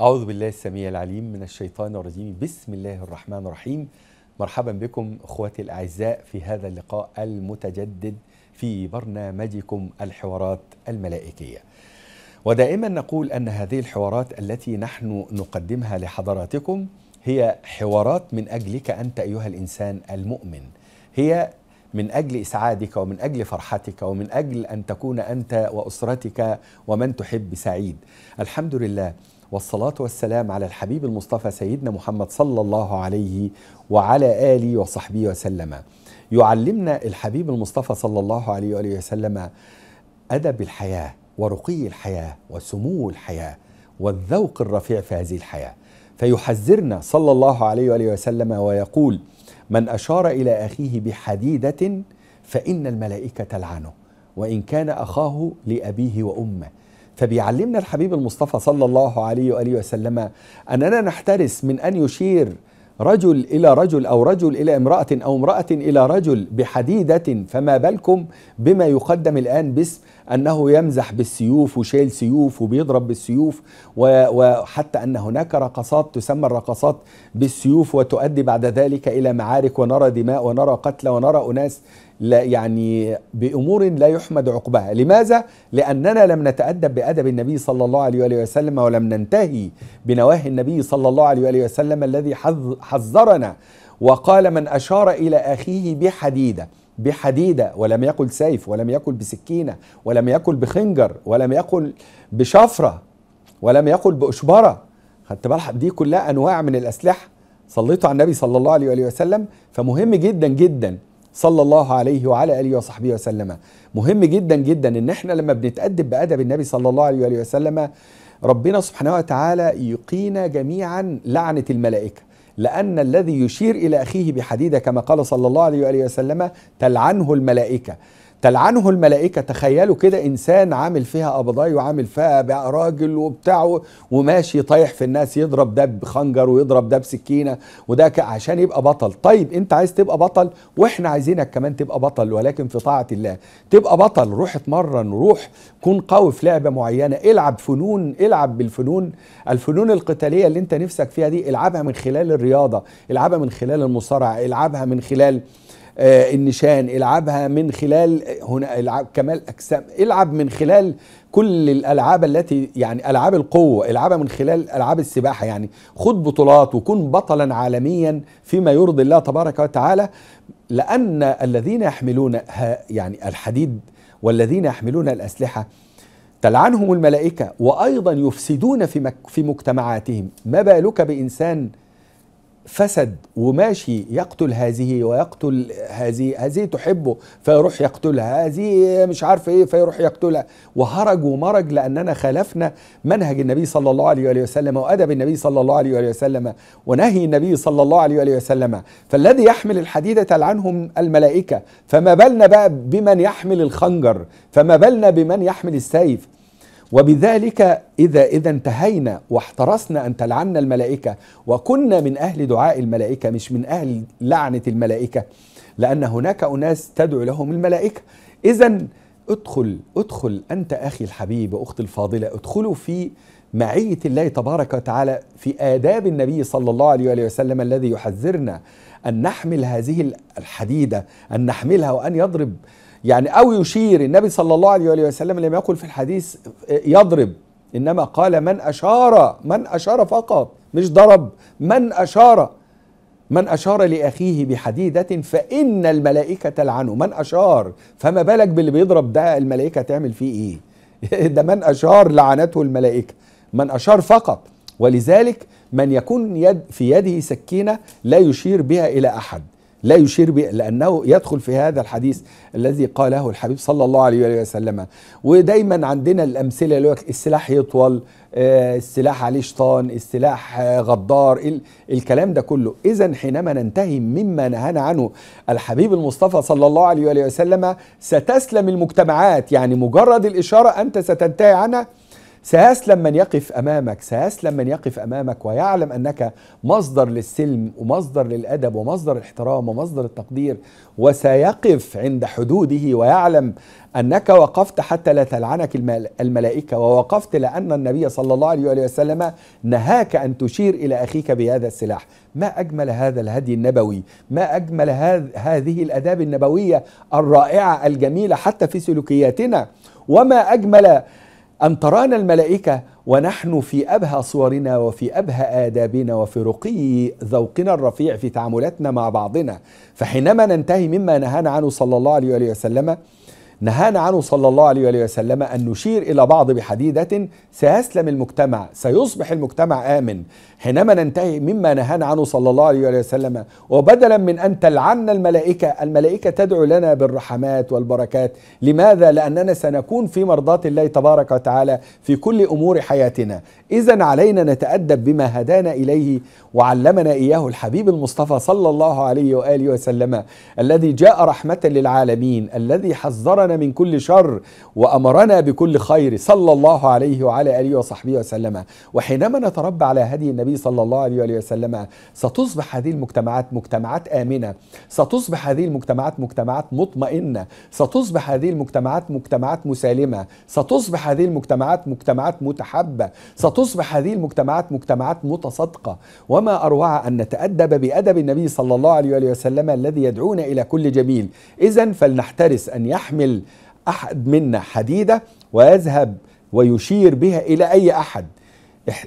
أعوذ بالله السميع العليم من الشيطان الرجيم بسم الله الرحمن الرحيم مرحبا بكم اخواتي الاعزاء في هذا اللقاء المتجدد في برنامجكم الحوارات الملائكيه. ودائما نقول ان هذه الحوارات التي نحن نقدمها لحضراتكم هي حوارات من اجلك انت ايها الانسان المؤمن. هي من اجل اسعادك ومن اجل فرحتك ومن اجل ان تكون انت واسرتك ومن تحب سعيد. الحمد لله والصلاة والسلام على الحبيب المصطفى سيدنا محمد صلى الله عليه وعلى آله وصحبه وسلم يعلمنا الحبيب المصطفى صلى الله عليه وآله وسلم أدب الحياة ورقي الحياة وسمو الحياة والذوق الرفيع في هذه الحياة فيحذرنا صلى الله عليه وآله وسلم ويقول من أشار إلى أخيه بحديدة فإن الملائكة تلعنه وإن كان أخاه لأبيه وأمه فبيعلمنا الحبيب المصطفى صلى الله عليه وآله وسلم أننا نحترس من أن يشير رجل إلى رجل أو رجل إلى امرأة أو امرأة إلى رجل بحديدة فما بالكم بما يقدم الآن باسم أنه يمزح بالسيوف وشيل سيوف وبيضرب بالسيوف وحتى أن هناك رقصات تسمى الرقصات بالسيوف وتؤدي بعد ذلك إلى معارك ونرى دماء ونرى قتلى ونرى أناس لا يعني بأمور لا يحمد عقباها لماذا؟ لأننا لم نتأدب بأدب النبي صلى الله عليه وآله وسلم ولم ننتهي بنواهي النبي صلى الله عليه وآله وسلم الذي حذرنا وقال من أشار إلى أخيه بحديدة بحديدة ولم يقل سيف ولم يقل بسكينة ولم يقل بخنجر ولم يقل بشفرة ولم يقل بأشبرة خدت بالك دي كلها أنواع من الأسلحة صليتوا على النبي صلى الله عليه وآله وسلم فمهم جدا جدا صلى الله عليه وعلى آله وصحبه وسلم مهم جدا جدا إن إحنا لما بنتأدب بأدب النبي صلى الله عليه وآله وسلم ربنا سبحانه وتعالى يقينا جميعا لعنة الملائكة لأن الذي يشير إلى أخيه بحديدة كما قال صلى الله عليه وآله وسلم تلعنه الملائكة تلعنه الملائكة تخيلوا كده إنسان عامل فيها قبضاي وعامل فيها بقى راجل وبتاع وماشي طايح في الناس يضرب ده بخنجر ويضرب ده بسكينة وده عشان يبقى بطل طيب أنت عايز تبقى بطل وإحنا عايزينك كمان تبقى بطل ولكن في طاعة الله تبقى بطل روح اتمرن روح كن قوي في لعبة معينة العب فنون العب بالفنون الفنون القتالية اللي أنت نفسك فيها دي العبها من خلال الرياضة العبها من خلال المصارعة العبها من خلال آه، النشان العبها من خلال هنا العاب كمال اجسام العب من خلال كل الالعاب التي يعني العاب القوه العبها من خلال العاب السباحه يعني خد بطولات وكن بطلا عالميا فيما يرضي الله تبارك وتعالى لان الذين يحملون يعني الحديد والذين يحملون الاسلحه تلعنهم الملائكه وايضا يفسدون في في مجتمعاتهم ما بالك بانسان فسد وماشي يقتل هذه ويقتل هذه هذه تحبه فيروح يقتلها هذه مش عارف ايه فيروح يقتلها وهرج ومرج لاننا خالفنا منهج النبي صلى الله عليه وآله وسلم وادب النبي صلى الله عليه وآله وسلم ونهي النبي صلى الله عليه وآله وسلم فالذي يحمل الحديدة تلعنهم الملائكة فما بالنا بقى بمن يحمل الخنجر فما بالنا بمن يحمل السيف وبذلك إذا إذا انتهينا واحترسنا أن تلعننا الملائكة وكنا من أهل دعاء الملائكة مش من أهل لعنة الملائكة لأن هناك أناس تدعو لهم الملائكة إذا ادخل ادخل أنت أخي الحبيب وأختي الفاضلة ادخلوا في معية الله تبارك وتعالى في آداب النبي صلى الله عليه وآله وسلم الذي يحذرنا أن نحمل هذه الحديدة أن نحملها وأن يضرب يعني أو يشير النبي صلى الله عليه وسلم لم يقل في الحديث يضرب إنما قال من أشار من أشار فقط مش ضرب من أشار من أشار لأخيه بحديدة فإن الملائكة تلعنه من أشار فما بالك باللي بيضرب ده الملائكة تعمل فيه إيه ده من أشار لعنته الملائكة من أشار فقط ولذلك من يكون يد في يده سكينة لا يشير بها إلى أحد لا يشير به لأنه يدخل في هذا الحديث الذي قاله الحبيب صلى الله عليه وسلم ودايما عندنا الأمثلة اللي هو السلاح يطول آه، السلاح عليه شيطان السلاح آه، غدار الكلام ده كله إذا حينما ننتهي مما نهانا عنه الحبيب المصطفى صلى الله عليه وسلم ستسلم المجتمعات يعني مجرد الإشارة أنت ستنتهي عنها سيسلم من يقف امامك سيسلم من يقف امامك ويعلم انك مصدر للسلم ومصدر للادب ومصدر الاحترام ومصدر التقدير وسيقف عند حدوده ويعلم انك وقفت حتى لا تلعنك الملائكه ووقفت لان النبي صلى الله عليه وسلم نهاك ان تشير الى اخيك بهذا السلاح ما اجمل هذا الهدي النبوي ما اجمل هذه الاداب النبويه الرائعه الجميله حتى في سلوكياتنا وما اجمل أن ترانا الملائكة ونحن في أبهى صورنا وفي أبهى آدابنا وفي رقي ذوقنا الرفيع في تعاملاتنا مع بعضنا فحينما ننتهي مما نهانا عنه صلى الله عليه وسلم نهانا عنه صلى الله عليه وآله وسلم أن نشير إلى بعض بحديدة سيسلم المجتمع سيصبح المجتمع آمن حينما ننتهي مما نهانا عنه صلى الله عليه وآله وسلم وبدلا من أن تلعن الملائكة الملائكة تدعو لنا بالرحمات والبركات لماذا؟ لأننا سنكون في مرضاة الله تبارك وتعالى في كل أمور حياتنا إذا علينا نتأدب بما هدانا إليه وعلمنا إياه الحبيب المصطفى صلى الله عليه وآله وسلم الذي جاء رحمة للعالمين الذي حذرنا وحذرنا من كل شر وأمرنا بكل خير صلى الله عليه وعلى آله وصحبه وسلم وحينما نتربى على هدي النبي صلى الله عليه وآله وسلم ستصبح هذه المجتمعات مجتمعات آمنة ستصبح هذه المجتمعات مجتمعات مطمئنة ستصبح هذه المجتمعات مجتمعات مسالمة ستصبح هذه المجتمعات مجتمعات متحبة ستصبح هذه المجتمعات مجتمعات متصدقة وما أروع أن نتأدب بأدب النبي صلى الله عليه وآله وسلم الذي يدعونا إلى كل جميل إذا فلنحترس أن يحمل أحد منا حديدة ويذهب ويشير بها إلى أي أحد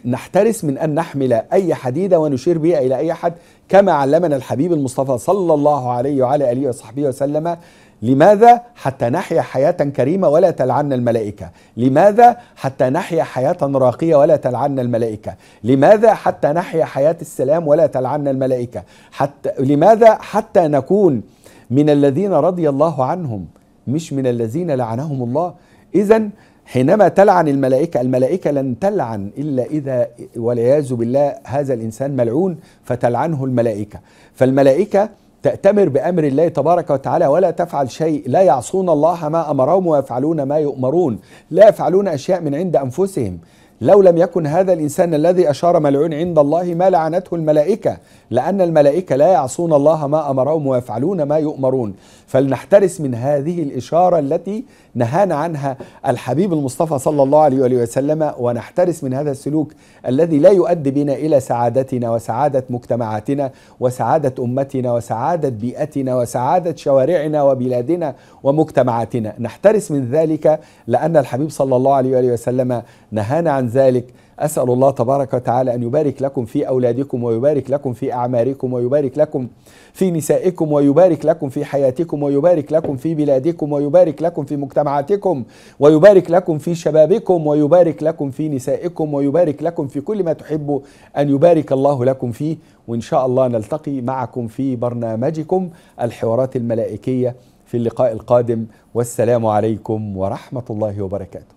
نحترس من أن نحمل أي حديدة ونشير بها إلى أي أحد كما علمنا الحبيب المصطفى صلى الله عليه وعلى آله وصحبه وسلم لماذا حتى نحيا حياة كريمة ولا تلعن الملائكة لماذا حتى نحيا حياة راقية ولا تلعن الملائكة لماذا حتى نحيا حياة السلام ولا تلعن الملائكة حتى لماذا حتى نكون من الذين رضي الله عنهم مش من الذين لعنهم الله إذا حينما تلعن الملائكة الملائكة لن تلعن إلا إذا والعياذ بالله هذا الإنسان ملعون فتلعنه الملائكة فالملائكة تأتمر بأمر الله تبارك وتعالى ولا تفعل شيء لا يعصون الله ما أمرهم ويفعلون ما يؤمرون لا يفعلون أشياء من عند أنفسهم لو لم يكن هذا الإنسان الذي أشار ملعون عند الله ما لعنته الملائكة لأن الملائكة لا يعصون الله ما أمرهم ويفعلون ما يؤمرون فلنحترس من هذه الإشارة التي نهانا عنها الحبيب المصطفى صلى الله عليه وآله وسلم ونحترس من هذا السلوك الذي لا يؤدي بنا إلى سعادتنا وسعادة مجتمعاتنا وسعادة أمتنا وسعادة بيئتنا وسعادة شوارعنا وبلادنا ومجتمعاتنا نحترس من ذلك لأن الحبيب صلى الله عليه وآله وسلم نهانا عن عن ذلك أسأل الله تبارك وتعالى أن يبارك لكم في أولادكم ويبارك لكم في أعماركم ويبارك لكم في نسائكم ويبارك لكم في حياتكم ويبارك لكم في بلادكم ويبارك لكم في مجتمعاتكم ويبارك لكم في شبابكم ويبارك لكم في نسائكم ويبارك لكم في كل ما تحبوا أن يبارك الله لكم فيه وإن شاء الله نلتقي معكم في برنامجكم الحوارات الملائكية في اللقاء القادم والسلام عليكم ورحمة الله وبركاته